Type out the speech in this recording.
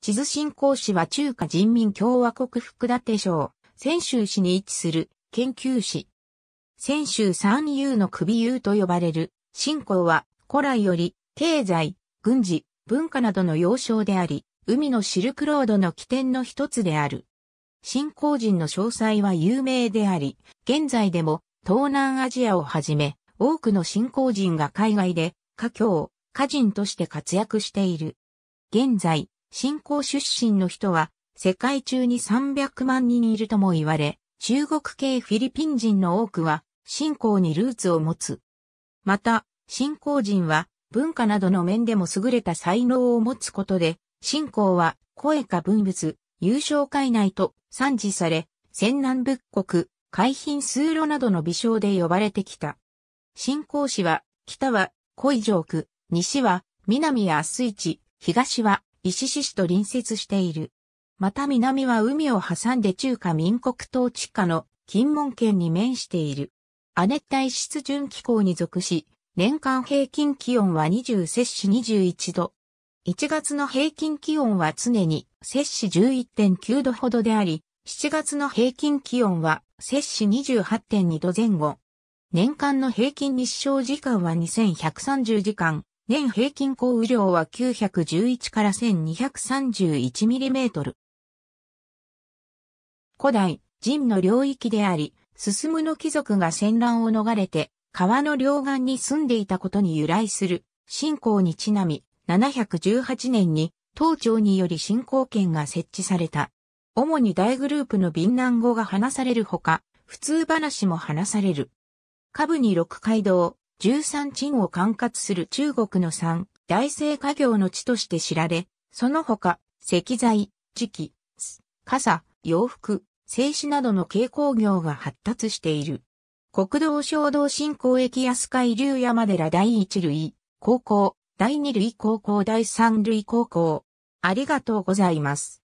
地図振興市は中華人民共和国福立省、泉州市に位置する研究市。泉州三遊の首遊と呼ばれる、振興は古来より経済、軍事、文化などの要衝であり、海のシルクロードの起点の一つである。信興人の詳細は有名であり、現在でも東南アジアをはじめ、多くの信興人が海外で、家境、家人として活躍している。現在、信仰出身の人は世界中に300万人いるとも言われ、中国系フィリピン人の多くは信仰にルーツを持つ。また、信仰人は文化などの面でも優れた才能を持つことで、信仰は声か文物、優勝界内と賛辞され、戦南仏国、海浜数路などの微笑で呼ばれてきた。信仰市は、北は、恋上区、西は、南や水地、東は、石獅子と隣接している。また南は海を挟んで中華民国統治下の金門県に面している。亜熱帯湿潤気候に属し、年間平均気温は20摂氏21度。1月の平均気温は常に摂氏11.9度ほどであり、7月の平均気温は摂氏28.2度前後。年間の平均日照時間は2130時間、年平均降雨量は911から1231ミリメートル。古代、神の領域であり、進むの貴族が戦乱を逃れて、川の両岸に住んでいたことに由来する、信仰にちなみ、718年に、当庁により信仰権が設置された。主に大グループの敏南語が話されるほか、普通話も話される。下部に六街道、13鎮を管轄する中国の三大生家業の地として知られ、その他、石材、磁器、傘、洋服、製紙などの軽工業が発達している。国道衝道新港駅安海流山寺第一類、高校、第二類高校第三類高校。ありがとうございます。